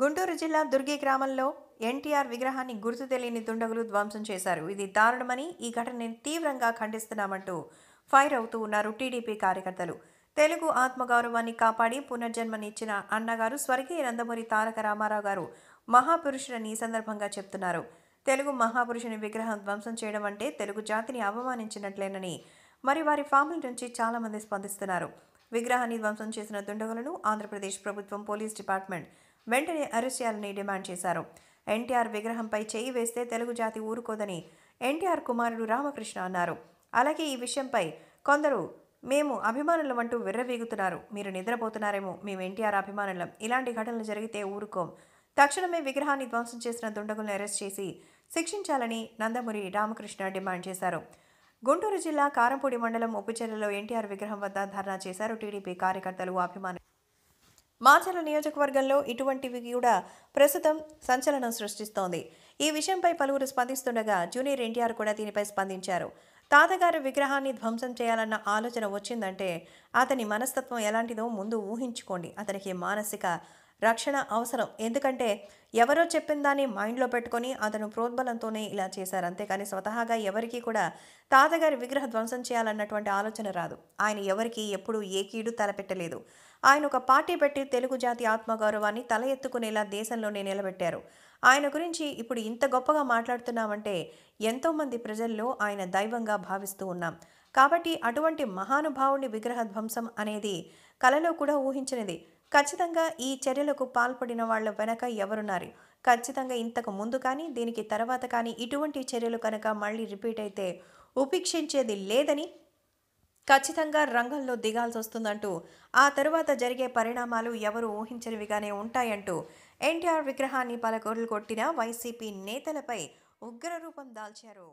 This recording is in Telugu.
గుంటూరు జిల్లా దుర్గి గ్రామంలో ఎన్టీఆర్ విగ్రహాన్ని గుర్తు తెలియని దుండగులు ధ్వంసం చేశారు ఇది దారుణమని ఈ ఘటనని తీవ్రంగా ఖండిస్తున్నామంటూ ఫైర్ అవుతూ ఉన్నారు టీడీపీ కార్యకర్తలు తెలుగు ఆత్మగౌరవాన్ని కాపాడి పునర్జన్మనిచ్చిన అన్నగారు స్వర్గీయ నందమూరి తారక రామారావు గారు మహాపురుషుడని ఈ సందర్భంగా చెప్తున్నారు తెలుగు మహాపురుషుని విగ్రహం ధ్వంసం చేయడం అంటే తెలుగు జాతిని అవమానించినట్లేనని మరి వారి ఫ్యామిలీ నుంచి చాలామంది స్పందిస్తున్నారు విగ్రహాన్ని ధ్వంసం చేసిన దుండగులను ఆంధ్రప్రదేశ్ ప్రభుత్వం పోలీస్ డిపార్ట్మెంట్ వెంటనే అరెస్ట్ చేయాలని డిమాండ్ చేశారు ఎన్టీఆర్ విగ్రహంపై చేయి వేస్తే తెలుగు జాతి ఊరుకోదని ఎన్టీఆర్ కుమారుడు రామకృష్ణ అన్నారు అలాగే ఈ విషయంపై కొందరు మేము అభిమానులం అంటూ విర్రవీగుతున్నారు మీరు నిద్రపోతున్నారేమో మేము ఎన్టీఆర్ అభిమానులం ఇలాంటి ఘటనలు జరిగితే ఊరుకోం తక్షణమే విగ్రహాన్ని ధ్వంసం చేసిన దుండగులను అరెస్ట్ చేసి శిక్షించాలని నందమూరి రామకృష్ణ డిమాండ్ చేశారు గుంటూరు జిల్లా కారంపూడి మండలం ఉప్పుచెర్లలో ఎన్టీఆర్ విగ్రహం వద్ద ధర్నా చేశారు టీడీపీ కార్యకర్తలు అభిమానులు మాచర్ల నియోజకవర్గంలో ఇటువంటివి కూడా ప్రస్తుతం సంచలనం సృష్టిస్తోంది ఈ విషయంపై పలువురు స్పందిస్తుండగా జూనియర్ ఎన్టీఆర్ కూడా దీనిపై స్పందించారు తాతగారి విగ్రహాన్ని ధ్వంసం చేయాలన్న ఆలోచన వచ్చిందంటే అతని మనస్తత్వం ఎలాంటిదో ముందు ఊహించుకోండి అతనికి మానసిక రక్షణ అవసరం ఎందుకంటే ఎవరో చెప్పిన దాన్ని మైండ్లో పెట్టుకొని అతను ప్రోద్బలంతోనే ఇలా చేశారు అంతేకాని స్వతహాగా ఎవరికీ కూడా తాతగారి విగ్రహ ధ్వంసం చేయాలన్నటువంటి ఆలోచన రాదు ఆయన ఎవరికి ఎప్పుడూ ఏ కీడు తలపెట్టలేదు ఆయన ఒక పార్టీ పెట్టి తెలుగు జాతి ఆత్మగౌరవాన్ని తల ఎత్తుకునేలా దేశంలోనే నిలబెట్టారు ఆయన గురించి ఇప్పుడు ఇంత గొప్పగా మాట్లాడుతున్నామంటే ఎంతోమంది ప్రజల్లో ఆయన దైవంగా భావిస్తూ ఉన్నాం కాబట్టి అటువంటి మహానుభావుని విగ్రహ ధ్వంసం అనేది కలలో కూడా ఊహించినది ఖచ్చితంగా ఈ చర్యలకు పాల్పడిన వాళ్ళ వెనక ఎవరున్నారు ఖచ్చితంగా ఇంతకు ముందు కానీ దీనికి తర్వాత కానీ ఇటువంటి చర్యలు కనుక మళ్ళీ రిపీట్ అయితే ఉపేక్షించేది లేదని ఖచ్చితంగా రంగంలో దిగాల్సి వస్తుందంటూ ఆ తరువాత జరిగే పరిణామాలు ఎవరు ఊహించనివిగానే ఉంటాయంటూ ఎన్టీఆర్ విగ్రహాన్ని పలకొరలు కొట్టిన వైసీపీ నేతలపై ఉగ్రరూపం దాల్చారు